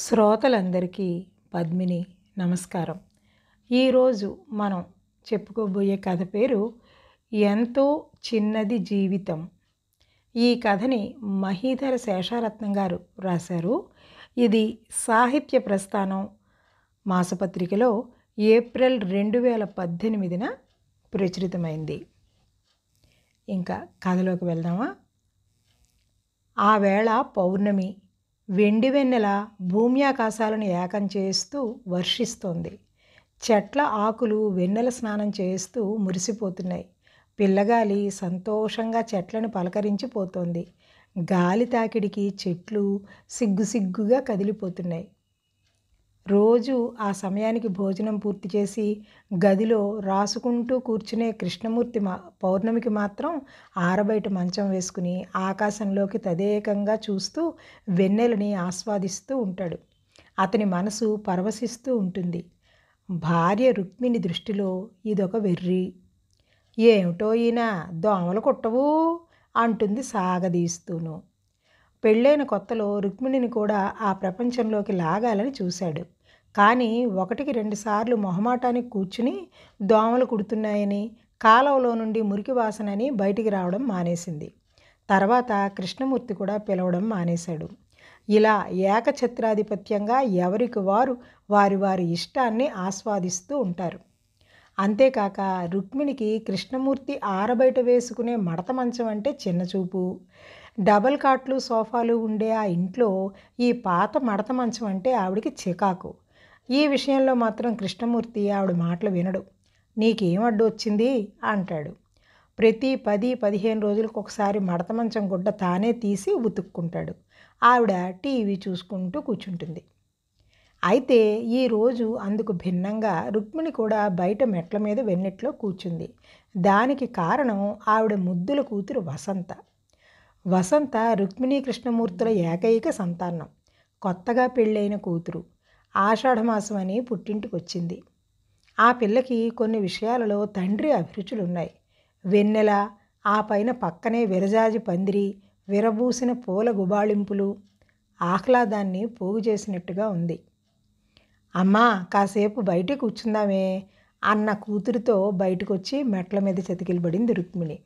శ్రోతలందరికీ పద్మిని నమస్కారం ఈరోజు మనం చెప్పుకోబోయే కథ పేరు ఎంతో చిన్నది జీవితం ఈ కథని మహీధర శేషారత్నం గారు రాశారు ఇది సాహిత్య ప్రస్థానం మాసపత్రికలో ఏప్రిల్ రెండు వేల పద్దెనిమిదిన ప్రచురితమైంది ఇంకా కథలోకి వెళ్దామా ఆ వేళ పౌర్ణమి వెండి వెన్నెల భూమి ఆకాశాలను ఏకం చేస్తూ వర్షిస్తోంది చెట్ల ఆకులు వెన్నెల స్నానం చేస్తూ మురిసిపోతున్నాయి పిల్లగాలి సంతోషంగా చెట్లను పలకరించిపోతోంది గాలి తాకిడికి చెట్లు సిగ్గుసిగ్గుగా కదిలిపోతున్నాయి రోజు ఆ సమయానికి భోజనం పూర్తి చేసి గదిలో రాసుకుంటూ కూర్చునే కృష్ణమూర్తి మా పౌర్ణమికి మాత్రం ఆరబయట మంచం వేసుకుని ఆకాశంలోకి తదేకంగా చూస్తూ వెన్నెలని ఆస్వాదిస్తూ ఉంటాడు అతని మనసు పరవశిస్తూ ఉంటుంది భార్య రుక్మిణి దృష్టిలో ఇదొక వెర్రి ఏమిటో ఈయన దోమలు కొట్టవు అంటుంది సాగదీస్తూను పెళ్ళైన కొత్తలో రుక్మిణిని కూడా ఆ ప్రపంచంలోకి లాగాలని చూశాడు కానీ ఒకటికి రెండుసార్లు మొహమాటానికి కూర్చుని దోమలు కుడుతున్నాయని కాలంలో నుండి మురికి వాసనని బయటికి రావడం మానేసింది తర్వాత కృష్ణమూర్తి కూడా పిలవడం మానేశాడు ఇలా ఏకఛత్రాధిపత్యంగా ఎవరికి వారు వారి వారి ఇష్టాన్ని ఆస్వాదిస్తూ ఉంటారు అంతేకాక రుక్మిణికి కృష్ణమూర్తి ఆరబయట వేసుకునే మడత మంచం అంటే చిన్నచూపు డబల్ కాట్లు సోఫాలు ఉండే ఆ ఇంట్లో ఈ పాత మడత మంచం అంటే ఆవిడికి చికాకు ఈ విషయంలో మాత్రం కృష్ణమూర్తి ఆవిడ మాటలు వినడు నీకేం అడ్డు వచ్చింది అంటాడు ప్రతి పది పదిహేను రోజులకు ఒకసారి మడత మంచం గుడ్డ తానే తీసి ఉతుక్కుంటాడు ఆవిడ టీవీ చూసుకుంటూ కూర్చుంటుంది అయితే ఈరోజు అందుకు భిన్నంగా రుక్మిణి కూడా బయట మెట్ల మీద వెన్నెట్లో కూర్చుంది దానికి కారణం ఆవిడ ముద్దుల కూతురు వసంత వసంత రుక్మిణీ కృష్ణమూర్తుల ఏకైక సంతానం కొత్తగా పెళ్ళైన కూతురు ఆషాఢమాసం అని పుట్టింటికి వచ్చింది ఆ పిల్లకి కొన్ని విషయాలలో తండ్రి అభిరుచులున్నాయి వెన్నెల ఆ పైన పక్కనే విరజాజి పందిరి విరబూసిన పూల గుబాళింపులు ఆహ్లాదాన్ని పోగు చేసినట్టుగా ఉంది అమ్మా కాసేపు బయట కూర్చుందామే అన్న కూతురితో బయటకొచ్చి మెట్ల మీద చతికిలబడింది రుక్మిణి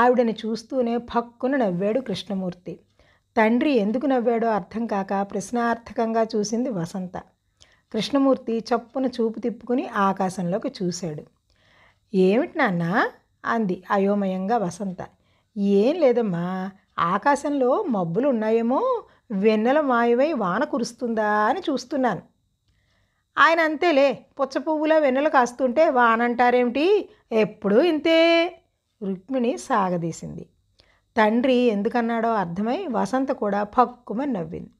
ఆవిడని చూస్తూనే పక్కున నవ్వాడు కృష్ణమూర్తి తండ్రి ఎందుకు నవ్వాడో అర్థం కాక ప్రశ్నార్థకంగా చూసింది వసంత కృష్ణమూర్తి చప్పున చూపు తిప్పుకుని ఆకాశంలోకి చూశాడు ఏమిటి నాన్న అంది అయోమయంగా వసంత ఏం లేదమ్మా ఆకాశంలో మబ్బులు ఉన్నాయేమో వెన్నెల మాయమై వాన కురుస్తుందా అని చూస్తున్నాను ఆయన అంతేలే పుచ్చ పువ్వులా వెన్నెల కాస్తుంటే వానంటారేమిటి ఎప్పుడూ ఇంతే రుక్మిణి సాగదీసింది తండ్రి ఎందుకన్నాడో అర్థమై వసంత కూడా పక్కుమని నవ్వింది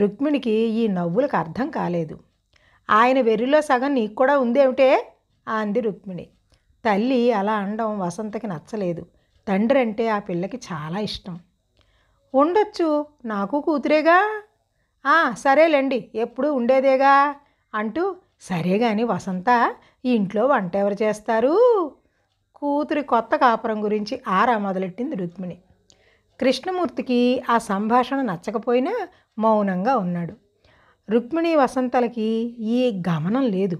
రుక్మిణికి ఈ నవ్వులకు అర్థం కాలేదు ఆయన వెర్రిలో సగం నీకు కూడా ఉందేమిటే అంది రుక్మిణి తల్లి అలా అనడం వసంతకి నచ్చలేదు తండ్రి అంటే ఆ పిల్లకి చాలా ఇష్టం ఉండొచ్చు నాకు కూతురేగా సరేలేండి ఎప్పుడు ఉండేదేగా అంటూ సరే కానీ వసంత ఈ ఇంట్లో వంట ఎవరు చేస్తారు కూతురి కొత్త కాపురం గురించి ఆరా మొదలెట్టింది రుక్మిణి కృష్ణమూర్తికి ఆ సంభాషణ నచ్చకపోయినా మౌనంగా ఉన్నాడు రుక్మిణి వసంతలకి ఈ గమనం లేదు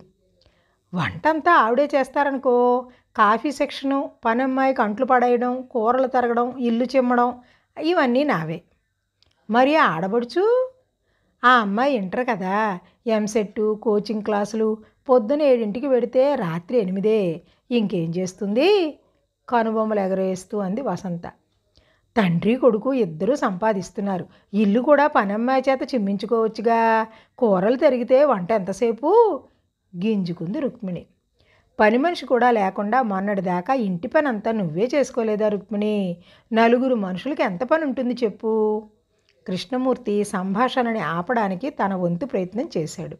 వంటంతా ఆవిడే చేస్తారనుకో కాఫీ సెక్షను అమ్మాయికి అంట్లు పడేయడం కూరలు తరగడం ఇల్లు చిమ్మడం ఇవన్నీ నావే మరి ఆడబడుచు ఆ అమ్మాయి ఇంటర్ కదా ఎంసెట్ కోచింగ్ క్లాసులు పొద్దున ఏడింటికి పెడితే రాత్రి ఎనిమిదే ఇంకేం చేస్తుంది కనుబొమ్మలు ఎగరేస్తూ అంది వసంత తండ్రి కొడుకు ఇద్దరూ సంపాదిస్తున్నారు ఇల్లు కూడా పనమ్మాయి చేత చిమ్మించుకోవచ్చుగా కూరలు తరిగితే వంట ఎంతసేపు గింజుకుంది రుక్మిణి పని మనిషి కూడా లేకుండా మొన్నటి దాకా ఇంటి పని అంతా నువ్వే చేసుకోలేదా రుక్మిణి నలుగురు మనుషులకి ఎంత పని ఉంటుంది చెప్పు కృష్ణమూర్తి సంభాషణని ఆపడానికి తన వంతు ప్రయత్నం చేశాడు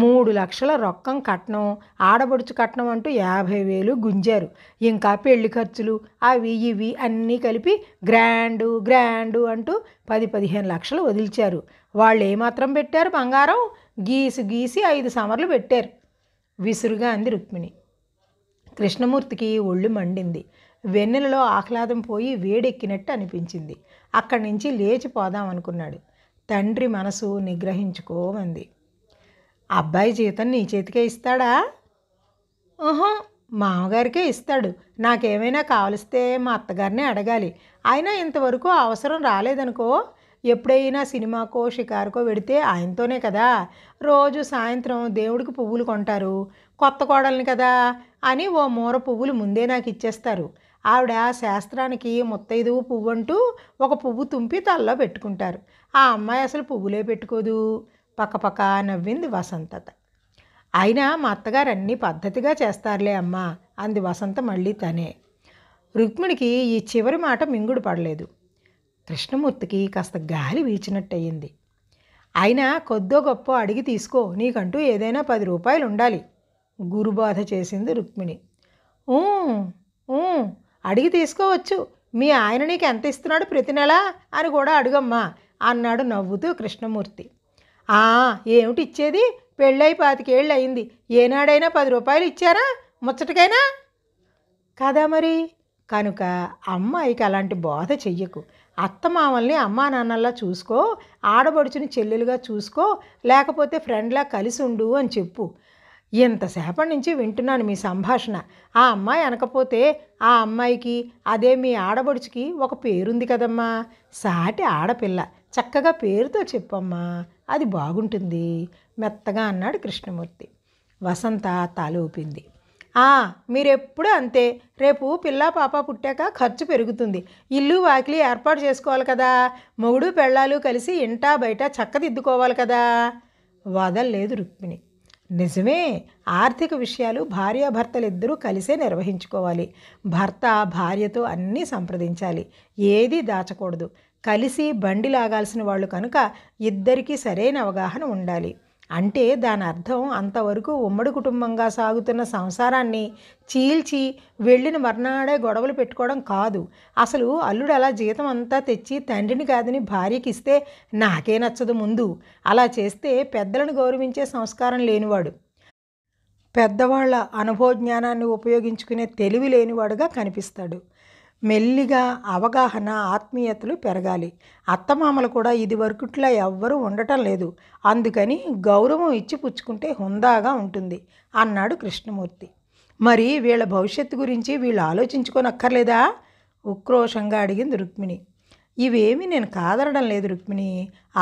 మూడు లక్షల రొక్కం కట్నం ఆడబడుచు కట్నం అంటూ యాభై వేలు గుంజారు ఇంకా పెళ్లి ఖర్చులు అవి ఇవి అన్నీ కలిపి గ్రాండు గ్రాండు అంటూ పది పదిహేను లక్షలు వదిలిచారు వాళ్ళు ఏమాత్రం పెట్టారు బంగారం గీసి గీసి ఐదు సమర్లు పెట్టారు విసురుగా అంది రుక్మిణి కృష్ణమూర్తికి ఒళ్ళు మండింది వెన్నెలలో ఆహ్లాదం పోయి వేడెక్కినట్టు అనిపించింది అక్కడి నుంచి లేచిపోదాం అనుకున్నాడు తండ్రి మనసు నిగ్రహించుకోమంది అబ్బాయి జీతం నీ చేతికే ఇస్తాడా ఓహో మామగారికే ఇస్తాడు నాకేమైనా కావలిస్తే మా అత్తగారినే అడగాలి అయినా ఇంతవరకు అవసరం రాలేదనుకో ఎప్పుడైనా సినిమాకో షికారుకో వెడితే ఆయనతోనే కదా రోజు సాయంత్రం దేవుడికి పువ్వులు కొంటారు కొత్త కోడల్ని కదా అని ఓ మూర పువ్వులు ముందే నాకు ఇచ్చేస్తారు ఆవిడ శాస్త్రానికి ముత్తైదువు పువ్వు అంటూ ఒక పువ్వు తుంపి తలలో పెట్టుకుంటారు ఆ అమ్మాయి అసలు పువ్వులే పెట్టుకోదు పక్కపక్క నవ్వింది వసంతత అయినా మా అత్తగారు అన్ని పద్ధతిగా చేస్తారులే అమ్మా అంది వసంత మళ్ళీ తనే రుక్మిణికి ఈ చివరి మాట మింగుడు పడలేదు కృష్ణమూర్తికి కాస్త గాలి వీచినట్టయింది అయినా కొద్దో గొప్ప అడిగి తీసుకో నీకంటూ ఏదైనా పది రూపాయలు ఉండాలి గురుబాధ చేసింది రుక్మిణి అడిగి తీసుకోవచ్చు మీ ఆయన నీకు ఎంత ఇస్తున్నాడు ప్రతి నెల అని కూడా అడుగమ్మా అన్నాడు నవ్వుతూ కృష్ణమూర్తి ఆ ఏమిటి ఇచ్చేది పెళ్ళై పాతికేళ్ళు అయింది ఏనాడైనా పది రూపాయలు ఇచ్చారా ముచ్చటకైనా కదా మరి కనుక అమ్మాయికి అలాంటి బోధ చెయ్యకు అత్తమామల్ని అమ్మా నాన్నల్లా చూసుకో ఆడబడుచుని చెల్లెలుగా చూసుకో లేకపోతే ఫ్రెండ్లా కలిసి ఉండు అని చెప్పు ఇంతసేపటి నుంచి వింటున్నాను మీ సంభాషణ ఆ అమ్మాయి అనకపోతే ఆ అమ్మాయికి అదే మీ ఆడబడుచుకి ఒక పేరుంది కదమ్మా సాటి ఆడపిల్ల చక్కగా పేరుతో చెప్పమ్మా అది బాగుంటుంది మెత్తగా అన్నాడు కృష్ణమూర్తి వసంత ఆ మీరెప్పుడు అంతే రేపు పిల్ల పాప పుట్టాక ఖర్చు పెరుగుతుంది ఇల్లు వాకిలి ఏర్పాటు చేసుకోవాలి కదా మొగుడు పెళ్ళాలు కలిసి ఇంటా బయట చక్కదిద్దుకోవాలి కదా వదల్లేదు రుక్మిణి నిజమే ఆర్థిక విషయాలు భార్యాభర్తలిద్దరూ కలిసే నిర్వహించుకోవాలి భర్త భార్యతో అన్నీ సంప్రదించాలి ఏదీ దాచకూడదు కలిసి బండి లాగాల్సిన వాళ్ళు కనుక ఇద్దరికీ సరైన అవగాహన ఉండాలి అంటే దాని అర్థం అంతవరకు ఉమ్మడి కుటుంబంగా సాగుతున్న సంసారాన్ని చీల్చి వెళ్ళిన మర్నాడే గొడవలు పెట్టుకోవడం కాదు అసలు అల్లుడు అలా జీతం అంతా తెచ్చి తండ్రిని కాదని భార్యకి ఇస్తే నాకే నచ్చదు ముందు అలా చేస్తే పెద్దలను గౌరవించే సంస్కారం లేనివాడు పెద్దవాళ్ల జ్ఞానాన్ని ఉపయోగించుకునే తెలివి లేనివాడుగా కనిపిస్తాడు మెల్లిగా అవగాహన ఆత్మీయతలు పెరగాలి అత్తమామలు కూడా ఇది వరకుట్లా ఎవ్వరూ ఉండటం లేదు అందుకని గౌరవం ఇచ్చి పుచ్చుకుంటే హుందాగా ఉంటుంది అన్నాడు కృష్ణమూర్తి మరి వీళ్ళ భవిష్యత్తు గురించి వీళ్ళు ఆలోచించుకోనక్కర్లేదా ఉక్రోషంగా అడిగింది రుక్మిణి ఇవేమి నేను కాదనడం లేదు రుక్మిణి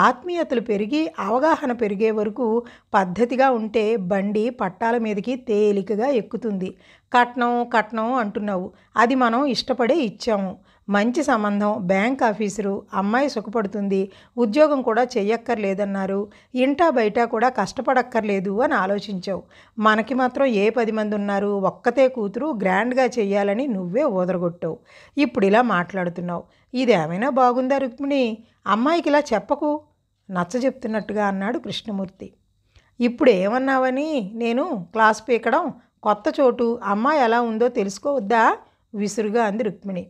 ఆత్మీయతలు పెరిగి అవగాహన పెరిగే వరకు పద్ధతిగా ఉంటే బండి పట్టాల మీదకి తేలికగా ఎక్కుతుంది కట్నం కట్నం అంటున్నావు అది మనం ఇష్టపడే ఇచ్చాము మంచి సంబంధం బ్యాంక్ ఆఫీసరు అమ్మాయి సుఖపడుతుంది ఉద్యోగం కూడా చెయ్యక్కర్లేదన్నారు ఇంటా బయట కూడా కష్టపడక్కర్లేదు అని ఆలోచించావు మనకి మాత్రం ఏ పది మంది ఉన్నారు ఒక్కతే కూతురు గ్రాండ్గా చెయ్యాలని నువ్వే ఓదరగొట్టావు ఇప్పుడు ఇలా మాట్లాడుతున్నావు ఇదేమైనా బాగుందా రుక్మిణి అమ్మాయికి ఇలా చెప్పకు నచ్చ చెప్తున్నట్టుగా అన్నాడు కృష్ణమూర్తి ఇప్పుడు ఏమన్నావని నేను క్లాస్ పీకడం కొత్త చోటు అమ్మాయి ఎలా ఉందో తెలుసుకోవద్దా విసురుగా అంది రుక్మిణి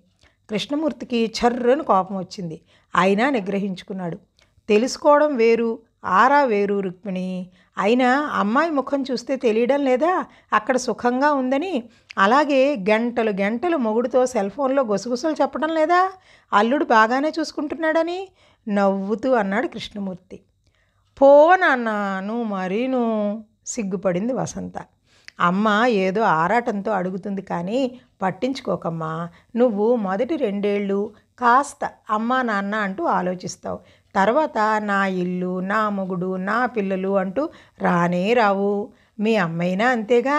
కృష్ణమూర్తికి చర్రను కోపం వచ్చింది అయినా నిగ్రహించుకున్నాడు తెలుసుకోవడం వేరు ఆరా వేరు రుక్మిణి అయినా అమ్మాయి ముఖం చూస్తే తెలియడం లేదా అక్కడ సుఖంగా ఉందని అలాగే గంటలు గంటలు మొగుడుతో సెల్ ఫోన్లో గొసగుసలు చెప్పడం లేదా అల్లుడు బాగానే చూసుకుంటున్నాడని నవ్వుతూ అన్నాడు కృష్ణమూర్తి పో నాన్న నువ్వు మరీను సిగ్గుపడింది వసంత అమ్మ ఏదో ఆరాటంతో అడుగుతుంది కానీ పట్టించుకోకమ్మా నువ్వు మొదటి రెండేళ్ళు కాస్త అమ్మ నాన్న అంటూ ఆలోచిస్తావు తర్వాత నా ఇల్లు నా మొగుడు నా పిల్లలు అంటూ రానే రావు మీ అమ్మైనా అంతేగా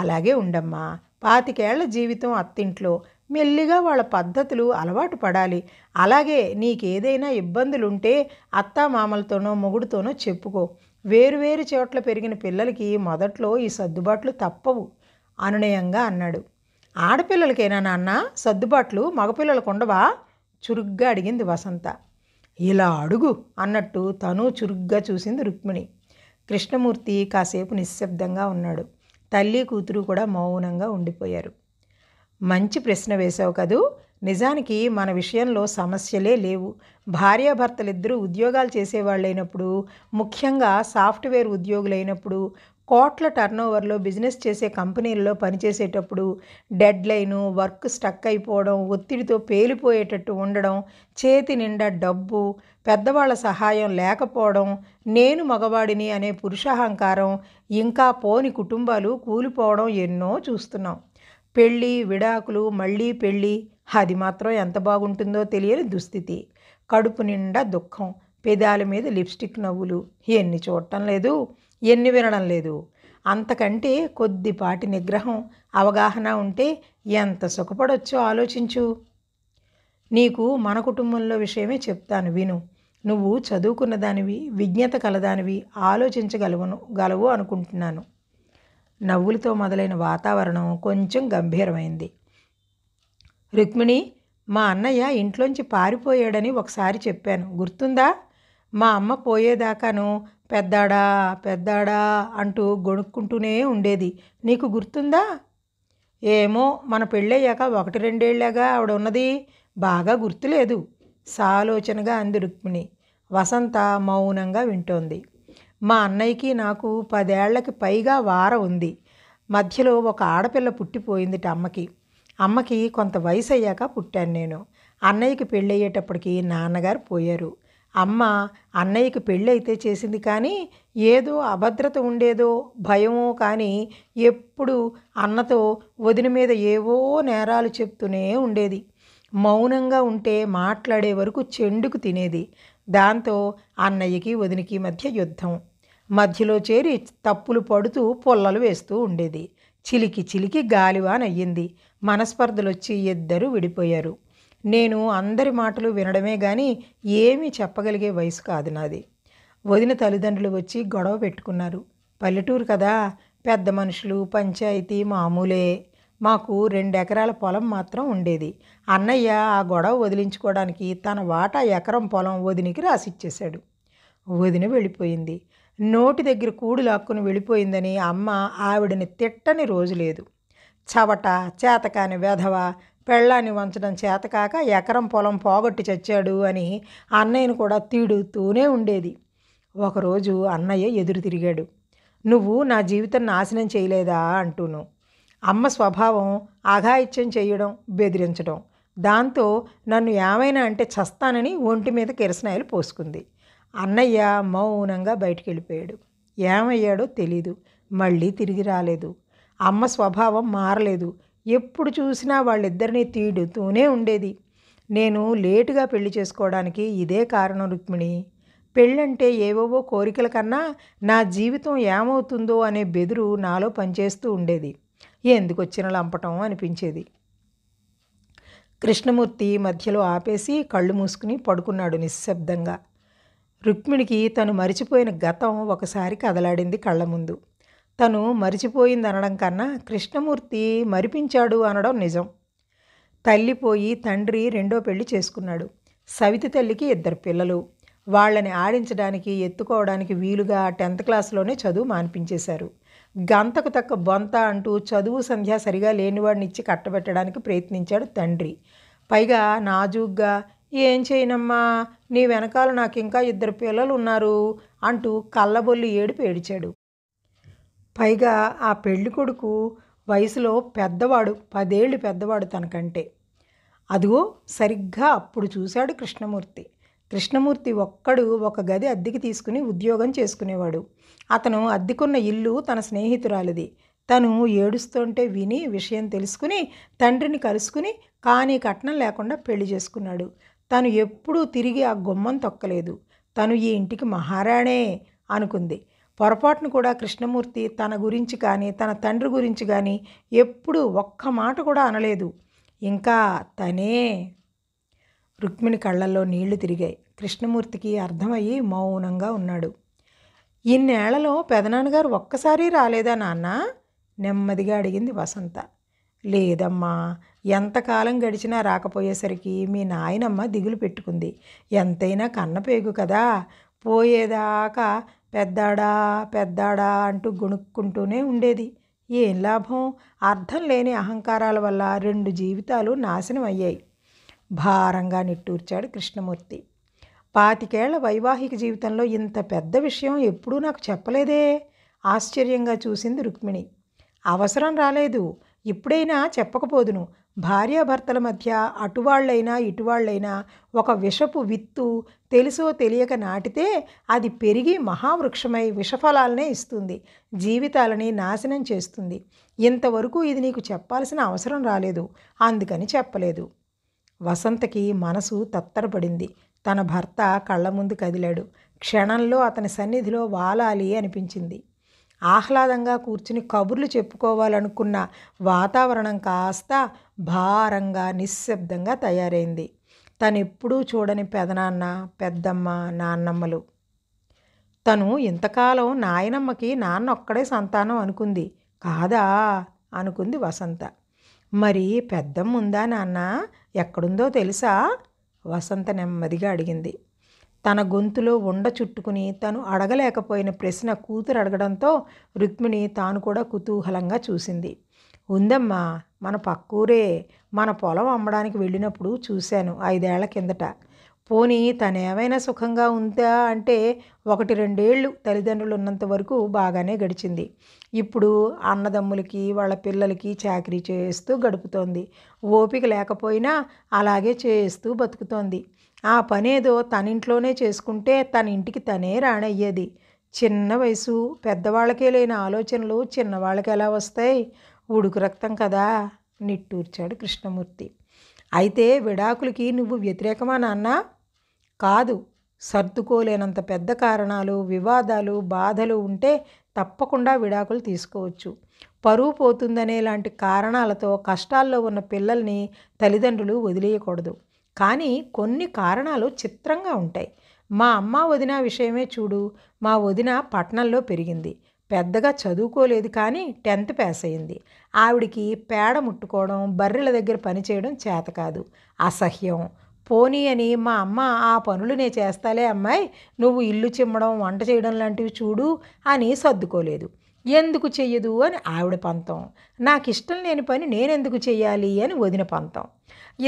అలాగే ఉండమ్మా పాతికేళ్ల జీవితం అత్తింట్లో మెల్లిగా వాళ్ళ పద్ధతులు అలవాటు పడాలి అలాగే నీకేదైనా ఇబ్బందులుంటే అత్తామామలతోనో మొగుడుతోనో చెప్పుకో వేరువేరు చోట్ల పెరిగిన పిల్లలకి మొదట్లో ఈ సర్దుబాట్లు తప్పవు అనునయంగా అన్నాడు ఆడపిల్లలకైనా నాన్న సర్దుబాట్లు మగపిల్లలకు ఉండవా చురుగ్గా అడిగింది వసంత ఇలా అడుగు అన్నట్టు తను చురుగ్గా చూసింది రుక్మిణి కృష్ణమూర్తి కాసేపు నిశ్శబ్దంగా ఉన్నాడు తల్లి కూతురు కూడా మౌనంగా ఉండిపోయారు మంచి ప్రశ్న వేశావు కదూ నిజానికి మన విషయంలో సమస్యలే లేవు భార్యాభర్తలిద్దరూ ఉద్యోగాలు చేసేవాళ్ళైనప్పుడు ముఖ్యంగా సాఫ్ట్వేర్ ఉద్యోగులైనప్పుడు కోట్ల టర్నోవర్లో బిజినెస్ చేసే కంపెనీల్లో పనిచేసేటప్పుడు డెడ్ వర్క్ స్టక్ అయిపోవడం ఒత్తిడితో పేలిపోయేటట్టు ఉండడం చేతి నిండా డబ్బు పెద్దవాళ్ళ సహాయం లేకపోవడం నేను మగవాడిని అనే పురుషాహంకారం ఇంకా పోని కుటుంబాలు కూలిపోవడం ఎన్నో చూస్తున్నాం పెళ్ళి విడాకులు మళ్ళీ పెళ్ళి అది మాత్రం ఎంత బాగుంటుందో తెలియని దుస్థితి కడుపు నిండా దుఃఖం పెదాల మీద లిప్స్టిక్ నవ్వులు ఎన్ని చూడటం లేదు ఎన్ని వినడం లేదు అంతకంటే కొద్దిపాటి నిగ్రహం అవగాహన ఉంటే ఎంత సుఖపడొచ్చో ఆలోచించు నీకు మన కుటుంబంలో విషయమే చెప్తాను విను నువ్వు చదువుకున్న దానివి విజ్ఞత కలదానివి ఆలోచించగలవను గలవు అనుకుంటున్నాను నవ్వులతో మొదలైన వాతావరణం కొంచెం గంభీరమైంది రుక్మిణి మా అన్నయ్య ఇంట్లోంచి పారిపోయాడని ఒకసారి చెప్పాను గుర్తుందా మా అమ్మ పోయేదాకాను పెద్దాడా పెద్దాడా అంటూ గొణుక్కుంటూనే ఉండేది నీకు గుర్తుందా ఏమో మన పెళ్ళయ్యాక ఒకటి రెండేళ్లగా ఆవిడ ఉన్నది బాగా గుర్తులేదు సాలోచనగా అంది రుక్మిణి వసంత మౌనంగా వింటోంది మా అన్నయ్యకి నాకు పదేళ్లకి పైగా వార ఉంది మధ్యలో ఒక ఆడపిల్ల పుట్టిపోయిందిట అమ్మకి అమ్మకి కొంత వయసు అయ్యాక పుట్టాను నేను అన్నయ్యకి పెళ్ళయ్యేటప్పటికి నాన్నగారు పోయారు అమ్మ అన్నయ్యకి పెళ్ళైతే చేసింది కానీ ఏదో అభద్రత ఉండేదో భయమో కానీ ఎప్పుడు అన్నతో వదిన మీద ఏవో నేరాలు చెప్తూనే ఉండేది మౌనంగా ఉంటే మాట్లాడే వరకు చెండుకు తినేది దాంతో అన్నయ్యకి వదినికి మధ్య యుద్ధం మధ్యలో చేరి తప్పులు పడుతూ పొల్లలు వేస్తూ ఉండేది చిలికి చిలికి గాలివానయ్యింది మనస్పర్ధలొచ్చి ఇద్దరూ విడిపోయారు నేను అందరి మాటలు వినడమే కానీ ఏమీ చెప్పగలిగే వయసు కాదు నాది వదిన తల్లిదండ్రులు వచ్చి గొడవ పెట్టుకున్నారు పల్లెటూరు కదా పెద్ద మనుషులు పంచాయతీ మామూలే మాకు రెండు ఎకరాల పొలం మాత్రం ఉండేది అన్నయ్య ఆ గొడవ వదిలించుకోవడానికి తన వాటా ఎకరం పొలం వదినికి రాసిచ్చేశాడు వదిన వెళ్ళిపోయింది నోటి దగ్గర కూడు లాక్కుని వెళ్ళిపోయిందని అమ్మ ఆవిడని తిట్టని రోజు లేదు చవట చేతకాని వెధవ పెళ్ళాన్ని వంచడం చేతకాక ఎకరం పొలం పోగొట్టి చచ్చాడు అని అన్నయ్యను కూడా తీడుతూనే ఉండేది ఒకరోజు అన్నయ్య ఎదురు తిరిగాడు నువ్వు నా జీవితం నాశనం చేయలేదా అంటూను అమ్మ స్వభావం అఘాయిత్యం చేయడం బెదిరించడం దాంతో నన్ను ఏమైనా అంటే చస్తానని ఒంటి మీద కిరసనాయలు పోసుకుంది అన్నయ్య మౌనంగా బయటికి వెళ్ళిపోయాడు ఏమయ్యాడో తెలీదు మళ్ళీ తిరిగి రాలేదు అమ్మ స్వభావం మారలేదు ఎప్పుడు చూసినా వాళ్ళిద్దరినీ తీడుతూనే ఉండేది నేను లేటుగా పెళ్లి చేసుకోవడానికి ఇదే కారణం రుక్మిణి పెళ్ళంటే ఏవేవో కోరికల కన్నా నా జీవితం ఏమవుతుందో అనే బెదురు నాలో పనిచేస్తూ ఉండేది ఎందుకు వచ్చిన లంపటం అనిపించేది కృష్ణమూర్తి మధ్యలో ఆపేసి కళ్ళు మూసుకుని పడుకున్నాడు నిశ్శబ్దంగా రుక్మిణికి తను మరిచిపోయిన గతం ఒకసారి కదలాడింది కళ్ళ ముందు తను మరిచిపోయింది అనడం కన్నా కృష్ణమూర్తి మరిపించాడు అనడం నిజం తల్లిపోయి తండ్రి రెండో పెళ్లి చేసుకున్నాడు సవితి తల్లికి ఇద్దరు పిల్లలు వాళ్ళని ఆడించడానికి ఎత్తుకోవడానికి వీలుగా టెన్త్ క్లాస్లోనే చదువు మాన్పించేశారు గంతకు తక్క బొంత అంటూ చదువు సంధ్య సరిగా లేనివాడిని ఇచ్చి కట్టబెట్టడానికి ప్రయత్నించాడు తండ్రి పైగా నాజూగ్గా ఏం చేయనమ్మా నీ వెనకాల నాకు ఇంకా ఇద్దరు పిల్లలు ఉన్నారు అంటూ కళ్ళబొల్లి ఏడుపు ఏడిచాడు పైగా ఆ పెళ్లి కొడుకు వయసులో పెద్దవాడు పదేళ్ళు పెద్దవాడు తనకంటే అదిగో సరిగ్గా అప్పుడు చూశాడు కృష్ణమూర్తి కృష్ణమూర్తి ఒక్కడు ఒక గది అద్దెకి తీసుకుని ఉద్యోగం చేసుకునేవాడు అతను అద్దెకున్న ఇల్లు తన స్నేహితురాలిది తను ఏడుస్తుంటే విని విషయం తెలుసుకుని తండ్రిని కలుసుకుని కానీ కట్నం లేకుండా పెళ్లి చేసుకున్నాడు తను ఎప్పుడూ తిరిగి ఆ గుమ్మం తొక్కలేదు తను ఈ ఇంటికి మహారాణే అనుకుంది పొరపాటును కూడా కృష్ణమూర్తి తన గురించి కానీ తన తండ్రి గురించి కానీ ఎప్పుడూ ఒక్క మాట కూడా అనలేదు ఇంకా తనే రుక్మిణి కళ్ళల్లో నీళ్లు తిరిగాయి కృష్ణమూర్తికి అర్థమయ్యి మౌనంగా ఉన్నాడు ఇన్నేళ్లలో పెదనాన్నగారు ఒక్కసారి రాలేదా నాన్న నెమ్మదిగా అడిగింది వసంత లేదమ్మా ఎంతకాలం గడిచినా రాకపోయేసరికి మీ నాయనమ్మ దిగులు పెట్టుకుంది ఎంతైనా కన్న పేగు కదా పోయేదాకా పెద్దాడా పెద్దాడా అంటూ గుణుక్కుంటూనే ఉండేది ఏం లాభం అర్థం లేని అహంకారాల వల్ల రెండు జీవితాలు నాశనం అయ్యాయి భారంగా నిట్టూర్చాడు కృష్ణమూర్తి పాతికేళ్ల వైవాహిక జీవితంలో ఇంత పెద్ద విషయం ఎప్పుడూ నాకు చెప్పలేదే ఆశ్చర్యంగా చూసింది రుక్మిణి అవసరం రాలేదు ఇప్పుడైనా చెప్పకపోదును భార్యాభర్తల మధ్య అటువాళ్ళైనా ఇటువాళ్ళైనా ఒక విషపు విత్తు తెలుసో తెలియక నాటితే అది పెరిగి మహావృక్షమై విషఫలాలనే ఇస్తుంది జీవితాలని నాశనం చేస్తుంది ఇంతవరకు ఇది నీకు చెప్పాల్సిన అవసరం రాలేదు అందుకని చెప్పలేదు వసంతకి మనసు తత్తరపడింది తన భర్త కళ్ళ ముందు కదిలాడు క్షణంలో అతని సన్నిధిలో వాలాలి అనిపించింది ఆహ్లాదంగా కూర్చుని కబుర్లు చెప్పుకోవాలనుకున్న వాతావరణం కాస్త భారంగా నిశ్శబ్దంగా తయారైంది తను ఎప్పుడూ చూడని పెదనాన్న పెద్దమ్మ నాన్నమ్మలు తను ఇంతకాలం నాయనమ్మకి నాన్న ఒక్కడే సంతానం అనుకుంది కాదా అనుకుంది వసంత మరి పెద్దమ్మ ఉందా నాన్న ఎక్కడుందో తెలుసా వసంత నెమ్మదిగా అడిగింది తన గొంతులో ఉండ చుట్టుకుని తను అడగలేకపోయిన ప్రశ్న కూతురు అడగడంతో రుక్మిణి తాను కూడా కుతూహలంగా చూసింది ఉందమ్మా మన పక్కూరే మన పొలం అమ్మడానికి వెళ్ళినప్పుడు చూశాను ఐదేళ్ల కిందట పోనీ తనేమైనా సుఖంగా ఉందా అంటే ఒకటి రెండేళ్ళు తల్లిదండ్రులు ఉన్నంత వరకు బాగానే గడిచింది ఇప్పుడు అన్నదమ్ములకి వాళ్ళ పిల్లలకి చాకరీ చేస్తూ గడుపుతోంది ఓపిక లేకపోయినా అలాగే చేస్తూ బతుకుతోంది ఆ పనేదో తనింట్లోనే చేసుకుంటే తన ఇంటికి తనే రాణయ్యేది చిన్న వయసు పెద్దవాళ్ళకే లేని ఆలోచనలు చిన్నవాళ్ళకి ఎలా వస్తాయి ఉడుకు రక్తం కదా నిట్టూర్చాడు కృష్ణమూర్తి అయితే విడాకులకి నువ్వు వ్యతిరేకమా నాన్న కాదు సర్దుకోలేనంత పెద్ద కారణాలు వివాదాలు బాధలు ఉంటే తప్పకుండా విడాకులు తీసుకోవచ్చు పరువు పోతుందనే లాంటి కారణాలతో కష్టాల్లో ఉన్న పిల్లల్ని తల్లిదండ్రులు వదిలేయకూడదు కానీ కొన్ని కారణాలు చిత్రంగా ఉంటాయి మా అమ్మ వదిన విషయమే చూడు మా వదిన పట్టణంలో పెరిగింది పెద్దగా చదువుకోలేదు కానీ టెన్త్ పాస్ అయింది ఆవిడికి పేడ ముట్టుకోవడం బర్రెల దగ్గర పనిచేయడం చేత కాదు అసహ్యం పోనీ అని మా అమ్మ ఆ పనులు నే చేస్తాలే అమ్మాయి నువ్వు ఇల్లు చిమ్మడం వంట చేయడం లాంటివి చూడు అని సర్దుకోలేదు ఎందుకు చెయ్యదు అని ఆవిడ పంతం నాకు ఇష్టం లేని పని నేనెందుకు చేయాలి అని వదిన పంతం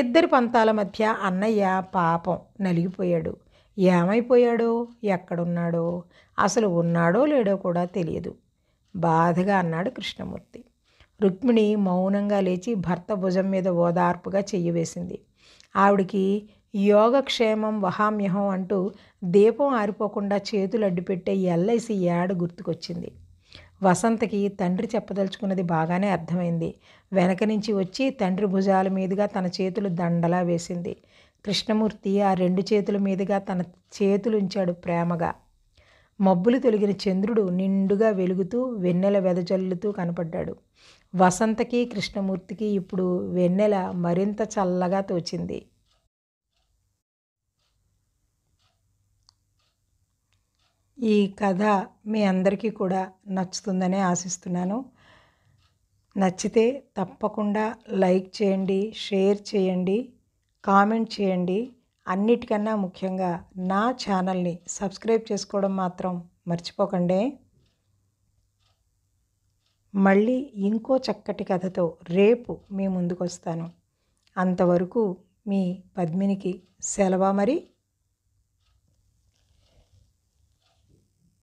ఇద్దరి పంతాల మధ్య అన్నయ్య పాపం నలిగిపోయాడు ఏమైపోయాడో ఎక్కడున్నాడో అసలు ఉన్నాడో లేడో కూడా తెలియదు బాధగా అన్నాడు కృష్ణమూర్తి రుక్మిణి మౌనంగా లేచి భర్త భుజం మీద ఓదార్పుగా చెయ్యి వేసింది ఆవిడికి యోగక్షేమం వహామ్యహం అంటూ దీపం ఆరిపోకుండా చేతులు అడ్డుపెట్టే ఎల్ఐసి యాడ్ గుర్తుకొచ్చింది వసంతకి తండ్రి చెప్పదలుచుకున్నది బాగానే అర్థమైంది వెనక నుంచి వచ్చి తండ్రి భుజాల మీదుగా తన చేతులు దండలా వేసింది కృష్ణమూర్తి ఆ రెండు చేతుల మీదుగా తన చేతులు ఉంచాడు ప్రేమగా మబ్బులు తొలగిన చంద్రుడు నిండుగా వెలుగుతూ వెన్నెల వెదజల్లుతూ కనపడ్డాడు వసంతకి కృష్ణమూర్తికి ఇప్పుడు వెన్నెల మరింత చల్లగా తోచింది ఈ కథ మీ అందరికీ కూడా నచ్చుతుందనే ఆశిస్తున్నాను నచ్చితే తప్పకుండా లైక్ చేయండి షేర్ చేయండి కామెంట్ చేయండి అన్నిటికన్నా ముఖ్యంగా నా ఛానల్ని సబ్స్క్రైబ్ చేసుకోవడం మాత్రం మర్చిపోకండి మళ్ళీ ఇంకో చక్కటి కథతో రేపు మీ ముందుకు వస్తాను అంతవరకు మీ పద్మినికి సెలవా మరి